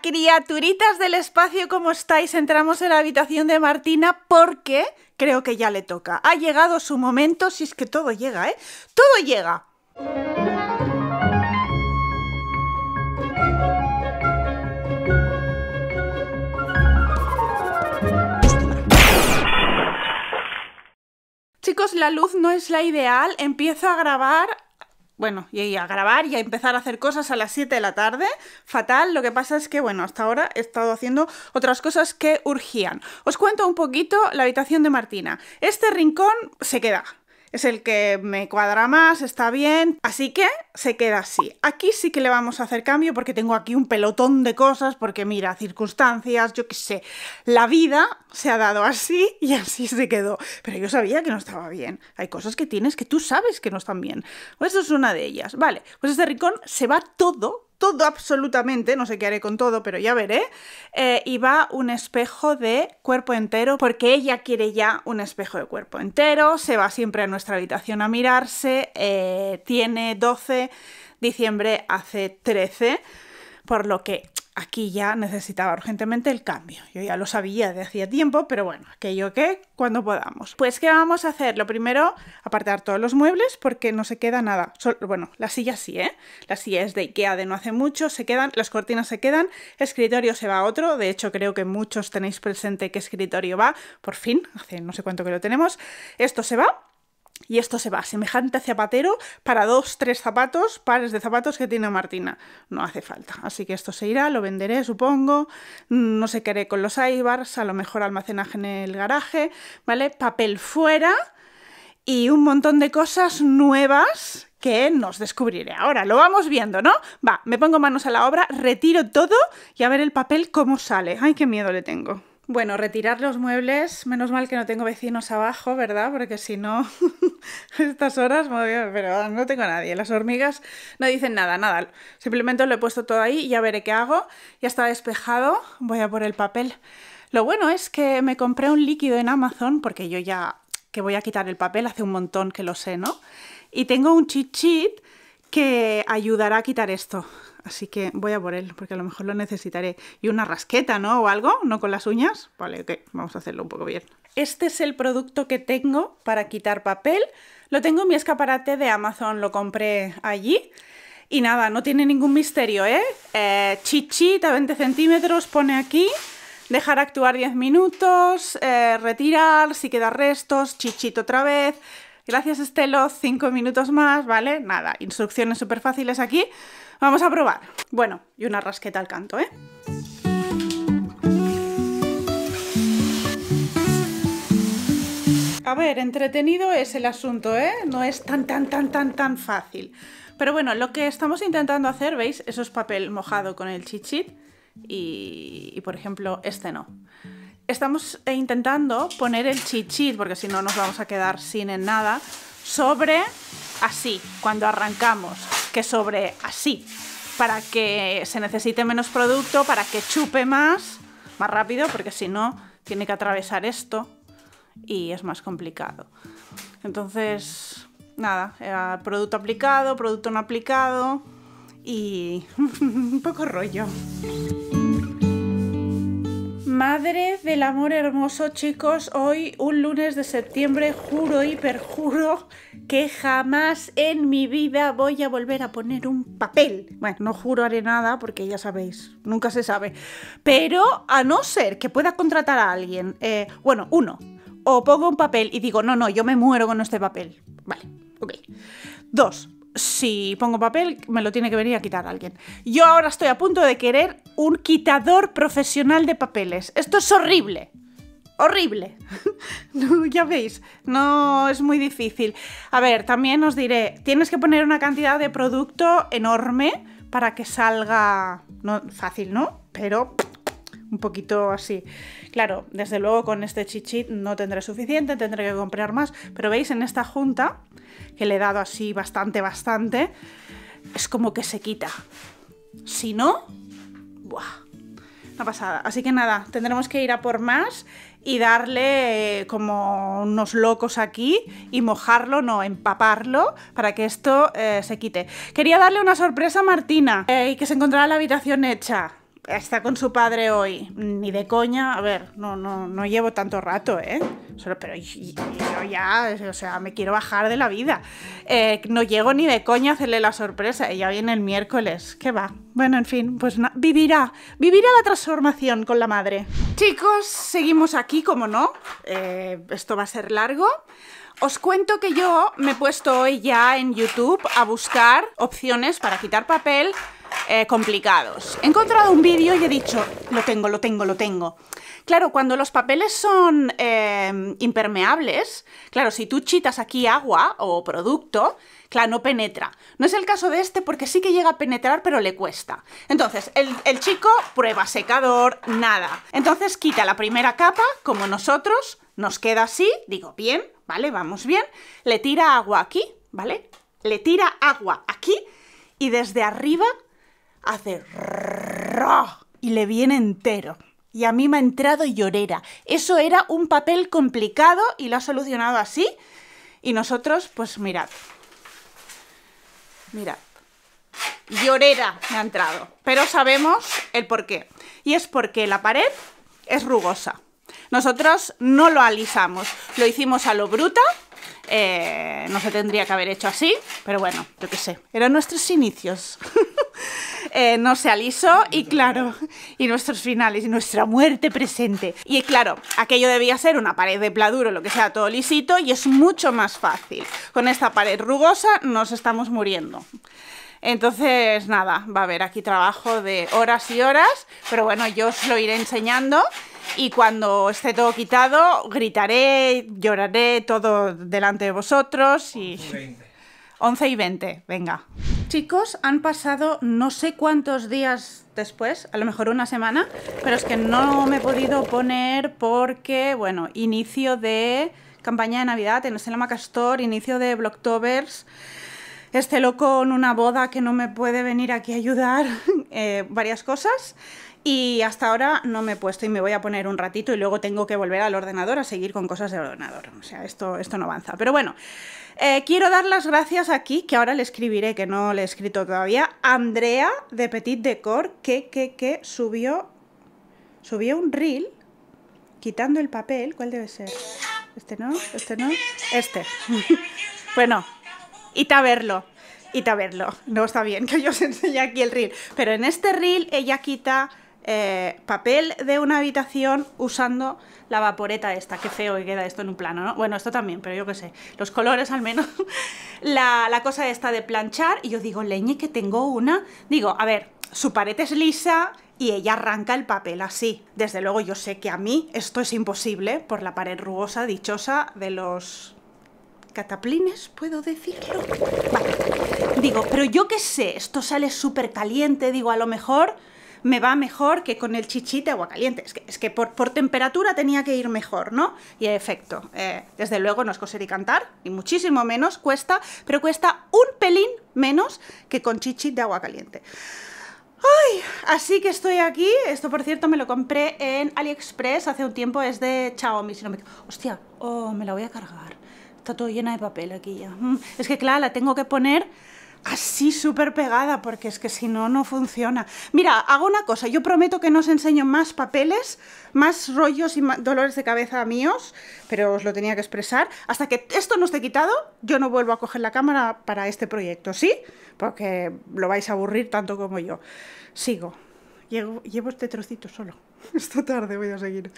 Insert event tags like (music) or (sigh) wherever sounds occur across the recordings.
criaturitas del espacio, ¿cómo estáis? Entramos en la habitación de Martina porque creo que ya le toca. Ha llegado su momento, si es que todo llega, ¿eh? Todo llega. Chicos, la luz no es la ideal, empiezo a grabar bueno, y a grabar y a empezar a hacer cosas a las 7 de la tarde. Fatal, lo que pasa es que, bueno, hasta ahora he estado haciendo otras cosas que urgían. Os cuento un poquito la habitación de Martina. Este rincón se queda, es el que me cuadra más, está bien. Así que se queda así. Aquí sí que le vamos a hacer cambio porque tengo aquí un pelotón de cosas, porque mira, circunstancias, yo qué sé, la vida se ha dado así y así se quedó. Pero yo sabía que no estaba bien. Hay cosas que tienes que tú sabes que no están bien. Pues eso es una de ellas. Vale, pues este rincón se va todo todo absolutamente, no sé qué haré con todo, pero ya veré, eh, y va un espejo de cuerpo entero, porque ella quiere ya un espejo de cuerpo entero, se va siempre a nuestra habitación a mirarse, eh, tiene 12, diciembre hace 13, por lo que aquí ya necesitaba urgentemente el cambio. Yo ya lo sabía de hacía tiempo, pero bueno, aquello que cuando podamos. Pues, ¿qué vamos a hacer? Lo primero, apartar todos los muebles porque no se queda nada. bueno, la silla sí, ¿eh? La silla es de Ikea de no hace mucho, se quedan, las cortinas se quedan, escritorio se va a otro, de hecho creo que muchos tenéis presente qué escritorio va, por fin, hace no sé cuánto que lo tenemos. Esto se va, y esto se va, semejante a zapatero para dos, tres zapatos, pares de zapatos que tiene Martina. No hace falta. Así que esto se irá, lo venderé, supongo. No sé qué haré con los Ibars, a lo mejor almacenaje en el garaje, ¿vale? Papel fuera y un montón de cosas nuevas que nos descubriré ahora. Lo vamos viendo, ¿no? Va, me pongo manos a la obra, retiro todo y a ver el papel cómo sale. Ay, qué miedo le tengo. Bueno, retirar los muebles, menos mal que no tengo vecinos abajo, ¿verdad? Porque si no, (laughs) estas horas, pero ah, no tengo nadie. Las hormigas no dicen nada, nada. Simplemente lo he puesto todo ahí y ya veré qué hago. Ya está despejado, voy a por el papel. Lo bueno es que me compré un líquido en Amazon, porque yo ya que voy a quitar el papel hace un montón que lo sé, ¿no? Y tengo un chichit que ayudará a quitar esto. Así que voy a por él, porque a lo mejor lo necesitaré. Y una rasqueta, ¿no? O algo, ¿no? Con las uñas. Vale, ok, vamos a hacerlo un poco bien. Este es el producto que tengo para quitar papel. Lo tengo en mi escaparate de Amazon, lo compré allí. Y nada, no tiene ningún misterio, ¿eh? eh chichita, 20 centímetros, pone aquí. Dejar actuar 10 minutos, eh, retirar si queda restos, chichito otra vez, Gracias Estelo, cinco minutos más, ¿vale? Nada, instrucciones súper fáciles aquí. Vamos a probar. Bueno, y una rasqueta al canto, ¿eh? A ver, entretenido es el asunto, ¿eh? No es tan, tan, tan, tan, tan fácil. Pero bueno, lo que estamos intentando hacer, ¿veis? Eso es papel mojado con el chichit y, y por ejemplo, este no estamos eh, intentando poner el chichit, porque si no nos vamos a quedar sin en nada, sobre así, cuando arrancamos, que sobre así, para que se necesite menos producto, para que chupe más, más rápido, porque si no, tiene que atravesar esto y es más complicado. Entonces, nada, producto aplicado, producto no aplicado y (laughs) un poco rollo. Madre del amor hermoso, chicos, hoy un lunes de septiembre juro y perjuro que jamás en mi vida voy a volver a poner un papel. Bueno, no juro haré nada porque ya sabéis, nunca se sabe. Pero a no ser que pueda contratar a alguien, eh, bueno, uno, o pongo un papel y digo, no, no, yo me muero con este papel. Vale, ok. Dos, si pongo papel, me lo tiene que venir a quitar alguien. Yo ahora estoy a punto de querer un quitador profesional de papeles. Esto es horrible. Horrible. (laughs) ya veis, no es muy difícil. A ver, también os diré, tienes que poner una cantidad de producto enorme para que salga... No, fácil, ¿no? Pero un poquito así. Claro, desde luego con este chichit no tendré suficiente, tendré que comprar más, pero veis en esta junta, que le he dado así bastante, bastante, es como que se quita. Si no, ¡buah! Una pasada. Así que nada, tendremos que ir a por más y darle eh, como unos locos aquí y mojarlo, no, empaparlo para que esto eh, se quite. Quería darle una sorpresa a Martina eh, y que se encontrara la habitación hecha está con su padre hoy, ni de coña, a ver, no, no, no llevo tanto rato, ¿eh? Pero yo ya, o sea, me quiero bajar de la vida. Eh, no llego ni de coña a hacerle la sorpresa, ella viene el miércoles, ¿qué va? Bueno, en fin, pues vivirá, vivirá la transformación con la madre. Chicos, seguimos aquí, como no, eh, esto va a ser largo. Os cuento que yo me he puesto hoy ya en YouTube a buscar opciones para quitar papel eh, complicados. He encontrado un vídeo y he dicho, lo tengo, lo tengo, lo tengo. Claro, cuando los papeles son em, impermeables, claro, si tú chitas aquí agua o producto, claro, no penetra. No es el caso de este porque sí que llega a penetrar, pero le cuesta. Entonces, el chico prueba secador, nada. Entonces quita la primera capa, como nosotros, nos queda así, digo, bien, ¿vale? Vamos bien. Le tira agua aquí, ¿vale? Le tira agua aquí y desde arriba hace y le viene entero. Y a mí me ha entrado llorera. Eso era un papel complicado y lo ha solucionado así. Y nosotros, pues mirad. Mirad. Llorera me ha entrado. Pero sabemos el por qué. Y es porque la pared es rugosa. Nosotros no lo alisamos. Lo hicimos a lo bruta. no se tendría que haber hecho así. Pero bueno, yo qué sé. Eran nuestros inicios. Eh, no sea liso y claro, y nuestros finales, y nuestra muerte presente. Y claro, aquello debía ser una pared de pladuro, lo que sea, todo lisito y es mucho más fácil. Con esta pared rugosa nos estamos muriendo. Entonces, nada, va a haber aquí trabajo de horas y horas, pero bueno, yo os lo iré enseñando y cuando esté todo quitado, gritaré, lloraré todo delante de vosotros y... 11 y 20, venga chicos han pasado no sé cuántos días después, a lo mejor una semana, pero es que no me he podido poner porque, bueno, inicio de campaña de Navidad en el Castor, inicio de Blocktovers, este loco en una boda que no me puede venir aquí a ayudar, (laughs) eh, varias cosas. Y hasta ahora no me he puesto y me voy a poner un ratito y luego tengo que volver al ordenador a seguir con cosas del ordenador. O sea, esto, esto no avanza. Pero bueno, eh, quiero dar las gracias aquí, que ahora le escribiré, que no le he escrito todavía, Andrea de Petit Decor, que, que, que subió, subió un reel quitando el papel. ¿Cuál debe ser? Este no, este no, este. (laughs) bueno, y a verlo. y a verlo, no está bien que yo os enseñe aquí el reel, pero en este reel ella quita eh, papel de una habitación usando la vaporeta esta. que feo que queda esto en un plano, ¿no? Bueno, esto también, pero yo qué sé. Los colores al menos. (laughs) la, cosa esta de planchar. Y yo digo, leñe que tengo una. Digo, a ver, su pared es lisa y ella arranca el papel así. Desde luego yo sé que a mí esto es imposible por la pared rugosa dichosa de los cataplines, puedo decirlo. Vale. Digo, pero yo qué sé, esto sale súper caliente, digo, a lo mejor me va mejor que con el de agua caliente. Es que, es que por, por, temperatura tenía que ir mejor, ¿no? Y efecto, eh, desde luego no es coser y cantar, y muchísimo menos cuesta, pero cuesta un pelín menos que con chichi de agua caliente. ¡Ay! Así que estoy aquí. Esto, por cierto, me lo compré en AliExpress hace un tiempo. Es de Xiaomi, si me... ¡Hostia! ¡Oh! Me la voy a cargar. Está todo llena de papel aquí ya. Mm, es que, claro, la tengo que poner así súper pegada, porque es que si no, no funciona. Mira, hago una cosa, yo prometo que no os enseño más papeles, más rollos y más dolores de cabeza míos, pero os lo tenía que expresar. Hasta que esto no esté quitado, yo no vuelvo a coger la cámara para este proyecto, ¿sí? Porque lo vais a aburrir tanto como yo. Sigo. Llevo, llevo este trocito solo. (laughs) Esta tarde voy a seguir.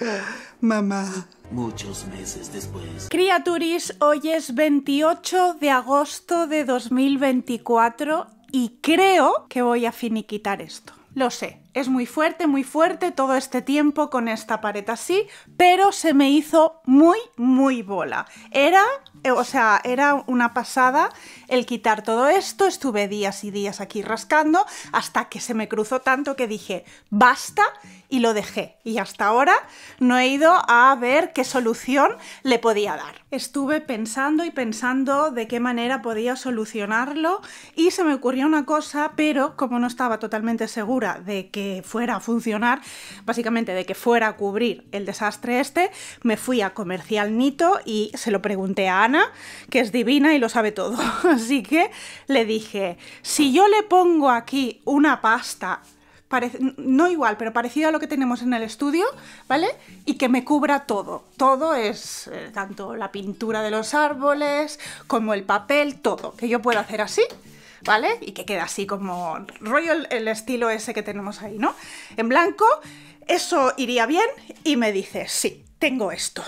Mamá. Muchos meses después. Criaturis, hoy es 28 de agosto de 2024 y creo que voy a finiquitar esto. Lo sé, es muy fuerte, muy fuerte todo este tiempo con esta pared así, pero se me hizo muy, muy bola. Era, eh, o sea, era una pasada el quitar todo esto, estuve días y días aquí rascando hasta que se me cruzó tanto que dije, basta y lo dejé. Y hasta ahora no he ido a ver qué solución le podía dar. Estuve pensando y pensando de qué manera podía solucionarlo y se me ocurrió una cosa, pero como no estaba totalmente segura de que fuera a funcionar, básicamente de que fuera a cubrir el desastre este, me fui a Comercial Nito y se lo pregunté a Ana, que es divina y lo sabe todo. (laughs) Así que le dije, si yo le pongo aquí una pasta no igual, pero parecido a lo que tenemos en el estudio, ¿vale? Y que me cubra todo. Todo es eh, tanto la pintura de los árboles como el papel, todo. Que yo pueda hacer así ¿vale? Y que queda así como rollo el, estilo ese que tenemos ahí, ¿no? En blanco, eso iría bien y me dice, sí, tengo esto.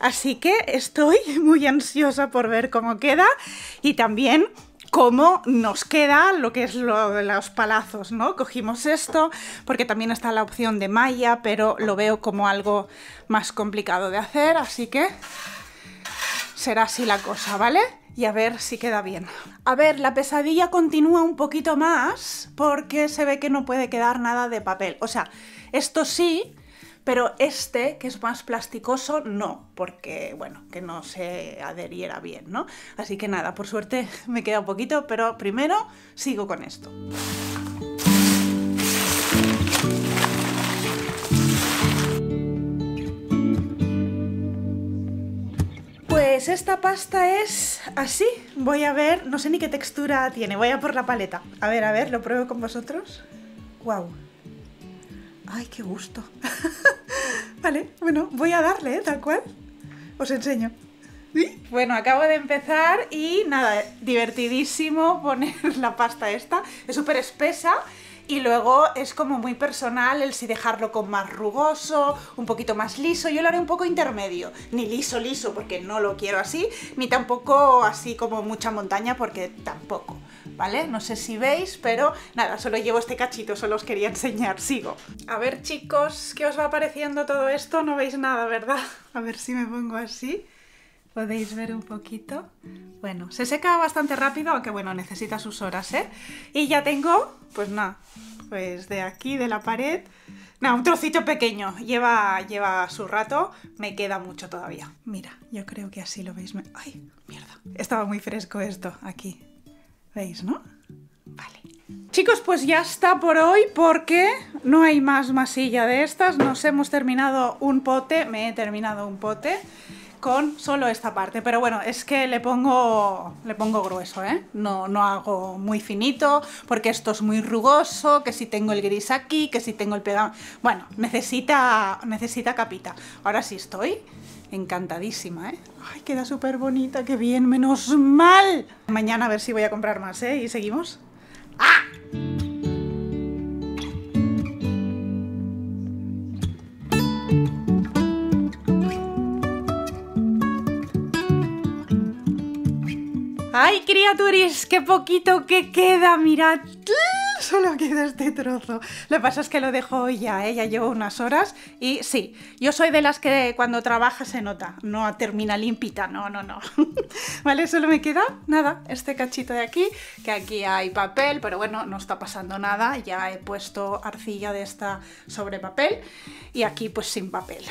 Así que estoy (laughs) muy ansiosa por ver cómo queda y también cómo nos queda lo que es lo de los palazos, ¿no? Cogimos esto porque también está la opción de malla, pero lo veo como algo más complicado de hacer, así que será así la cosa, ¿vale? y a ver si queda bien. A ver, la pesadilla continúa un poquito más porque se ve que no puede quedar nada de papel. O sea, esto sí, pero este, que es más plasticoso, no, porque, bueno, que no se adheriera bien, ¿no? Así que nada, por suerte (laughs) me queda un poquito, pero primero sigo con esto. Pues esta pasta es así. Voy a ver, no sé ni qué textura tiene. Voy a por la paleta. A ver, a ver, lo pruebo con vosotros. ¡Wow! ¡Ay, qué gusto! (laughs) vale, bueno, voy a darle, ¿eh? tal cual. Os enseño. Bueno, acabo de empezar y nada, divertidísimo poner (laughs) la pasta esta. Es súper espesa, y luego es como muy personal el si dejarlo con más rugoso, un poquito más liso, yo lo haré un poco intermedio, ni liso liso porque no lo quiero así, ni tampoco así como mucha montaña porque tampoco, ¿vale? No sé si veis, pero nada, solo llevo este cachito, solo os quería enseñar, sigo. A ver chicos, ¿qué os va pareciendo todo esto? No veis nada, ¿verdad? (laughs) A ver si me pongo así podéis ver un poquito. Bueno, se seca bastante rápido, aunque bueno, necesita sus horas, ¿eh? Y ya tengo, pues nada, pues de aquí, de la pared, nada, un trocito pequeño. Lleva, lleva su rato, me queda mucho todavía. Mira, yo creo que así lo veis. Ay, mierda. Estaba muy fresco esto, aquí. ¿Veis, no? Vale. Chicos, pues ya está por hoy porque no hay más masilla de estas. Nos hemos terminado un pote, me he terminado un pote con solo esta parte. Pero bueno, es que le pongo, le pongo grueso, ¿eh? No, no hago muy finito, porque esto es muy rugoso, que si tengo el gris aquí, que si tengo el pegado, Bueno, necesita, necesita capita. Ahora sí estoy encantadísima, ¿eh? Ay, queda súper bonita, qué bien, menos mal. Mañana a ver si voy a comprar más, ¿eh? Y seguimos. ¡Ah! ¡Ay, criaturis! ¡Qué poquito que queda! Mirad, (laughs) solo queda este trozo. Lo que pasa es que lo dejo ya, ella ¿eh? ya llevo unas horas. Y sí, yo soy de las que cuando trabaja se nota, no termina limpita, no, no, no. (laughs) vale, solo me queda nada, este cachito de aquí, que aquí hay papel, pero bueno, no está pasando nada. Ya he puesto arcilla de esta sobre papel y aquí pues sin papel.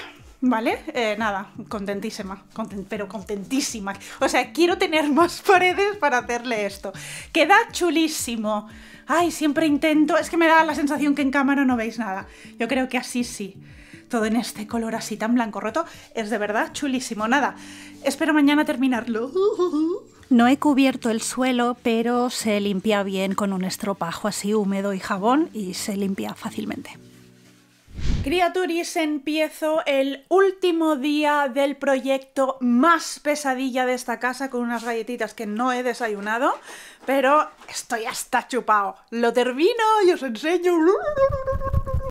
¿Vale? Eh, nada, contentísima, pero contentísima. O sea, quiero tener más (laughs) paredes para hacerle esto. Queda chulísimo. Ay, siempre intento, es que me da la sensación que en cámara no veis nada. Yo creo que así sí. Todo en este color así tan blanco roto es de verdad chulísimo. Nada, espero mañana terminarlo. (laughs) No he cubierto el suelo, pero se limpia bien con un estropajo así húmedo y jabón y se limpia fácilmente. Criaturis, empiezo el último día del proyecto más pesadilla de esta casa con unas galletitas que no he desayunado, pero estoy hasta chupado. Lo termino y os enseño.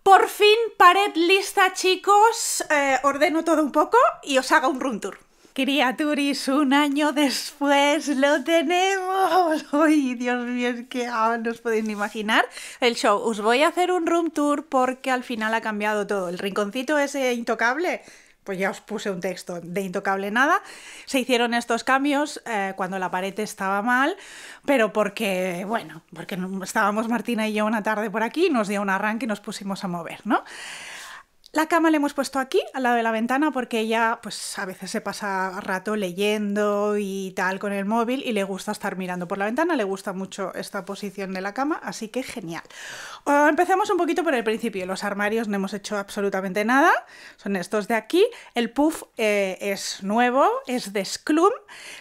Por fin, pared lista, chicos. Eh, ordeno todo un poco y os hago un room tour. Criaturis, un año después lo tenemos. Uy, (laughs) Dios mío, es que ahora no os podéis ni imaginar el show. Os voy a hacer un room tour porque al final ha cambiado todo. El rinconcito ese intocable pues ya os puse un texto de intocable nada. Se hicieron estos cambios eh, cuando la pared estaba mal, pero porque, bueno, porque estábamos Martina y yo una tarde por aquí, nos dio un arranque y nos pusimos a mover, ¿no? La cama la hemos puesto aquí, al lado de la ventana, porque ella pues a veces se pasa rato leyendo y tal con el móvil y le gusta estar mirando por la ventana, le gusta mucho esta posición de la cama, así que genial. Ah, empecemos un poquito por el principio, los armarios no hemos hecho absolutamente nada, son estos de aquí, el puff eh, es nuevo, es de Sclum,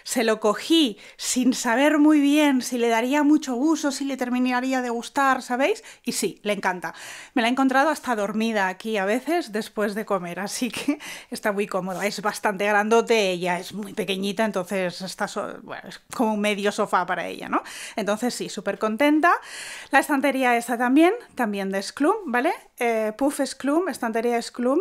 se lo cogí sin saber muy bien si le daría mucho uso, si le terminaría de gustar, ¿sabéis? Y sí, le encanta. Me la he encontrado hasta dormida aquí a veces después de comer, así que (laughs) está muy cómoda. Es bastante grandote, ella es muy pequeñita, entonces está es como un medio sofá para ella, ¿no? Entonces sí, súper contenta. La estantería esta también, también de Sclum, ¿vale? Eh, Puff Sclum, estantería Sclum.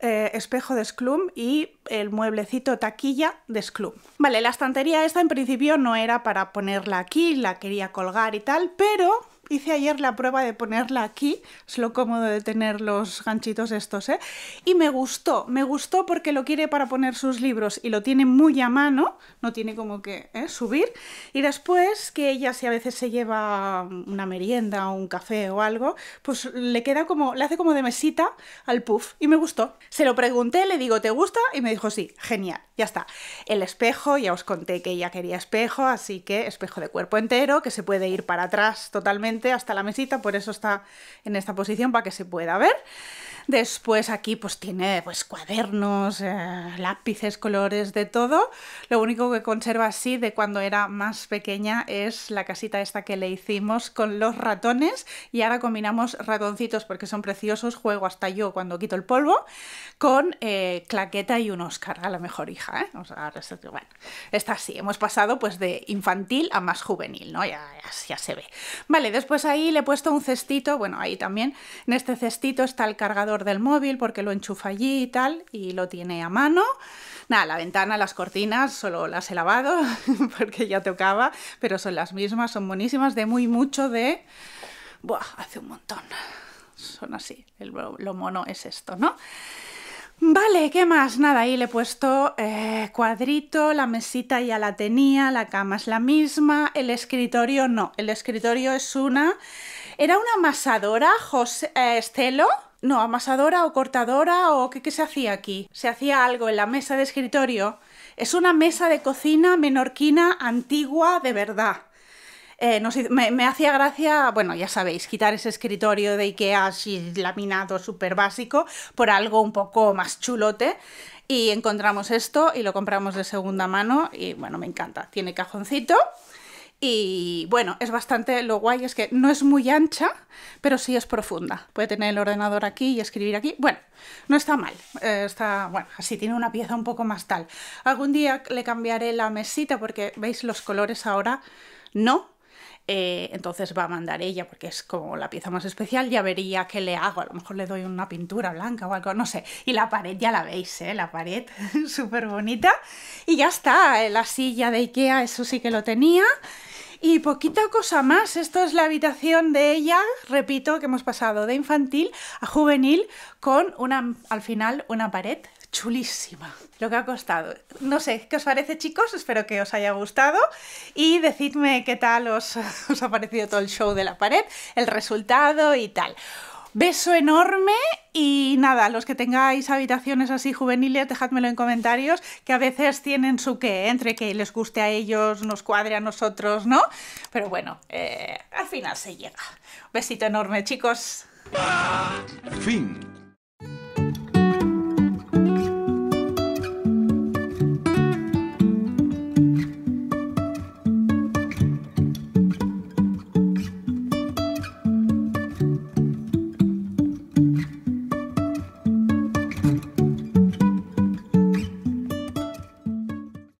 Eh, espejo de Sclum y el mueblecito taquilla de Sclum. Vale, la estantería esta en principio no era para ponerla aquí, la quería colgar y tal, pero Hice ayer la prueba de ponerla aquí, es lo cómodo de tener los ganchitos estos, ¿eh? Y me gustó, me gustó porque lo quiere para poner sus libros y lo tiene muy a mano, no tiene como que ¿eh? subir. Y después que ella si a veces se lleva una merienda o un café o algo, pues le queda como, le hace como de mesita al puff y me gustó. Se lo pregunté, le digo, ¿te gusta? Y me dijo, sí, genial, ya está. El espejo, ya os conté que ella quería espejo, así que espejo de cuerpo entero, que se puede ir para atrás totalmente hasta la mesita, por eso está en esta posición para que se pueda ver. Después aquí pues tiene pues cuadernos, eh, lápices, colores, de todo. Lo único que conserva así de cuando era más pequeña es la casita esta que le hicimos con los ratones y ahora combinamos ratoncitos porque son preciosos, juego hasta yo cuando quito el polvo, con eh, claqueta y un Oscar, a la mejor hija. ¿eh? O está así, hemos pasado pues de infantil a más juvenil, ¿no? Ya, ya, ya se ve. Vale, después ahí le he puesto un cestito, bueno, ahí también, en este cestito está el cargador del móvil porque lo enchufa allí y tal, y lo tiene a mano. Nada, la ventana, las cortinas, solo las he lavado (laughs) porque ya tocaba, pero son las mismas, son buenísimas, de muy mucho de... Buah, hace un montón. Son así, el, lo mono es esto, ¿no? Vale, ¿qué más? Nada, ahí le he puesto eh, cuadrito, la mesita ya la tenía, la cama es la misma, el escritorio no, el escritorio es una... Era una amasadora, José eh, Estelo, no, amasadora o cortadora o qué, se hacía aquí. Se hacía algo en la mesa de escritorio. Es una mesa de cocina menorquina antigua de verdad. Eh, me, me, hacía gracia, bueno, ya sabéis, quitar ese escritorio de Ikea así laminado súper básico por algo un poco más chulote. Y encontramos esto y lo compramos de segunda mano y bueno, me encanta. Tiene cajoncito, y bueno, es bastante lo guay, es que no es muy ancha, pero sí es profunda. Puede tener el ordenador aquí y escribir aquí. Bueno, no está mal. Eh, está, bueno, así tiene una pieza un poco más tal. Algún día le cambiaré la mesita porque veis los colores ahora no. Eh, entonces va a mandar ella porque es como la pieza más especial. Ya vería qué le hago. A lo mejor le doy una pintura blanca o algo, no sé. Y la pared ya la veis, ¿eh? la pared súper (laughs) bonita. Y ya está. La silla de Ikea, eso sí que lo tenía. Y poquita cosa más, esto es la habitación de ella, repito que hemos pasado de infantil a juvenil con una, al final una pared chulísima lo que ha costado. No sé, ¿qué os parece chicos? Espero que os haya gustado y decidme qué tal os, (laughs) os ha parecido todo el show de la pared, el resultado y tal. Beso enorme y nada, los que tengáis habitaciones así juveniles, dejadmelo en comentarios, que a veces tienen su qué, ¿eh? entre que les guste a ellos, nos cuadre a nosotros, ¿no? Pero bueno, eh, al final se llega. Besito enorme, chicos. Fin.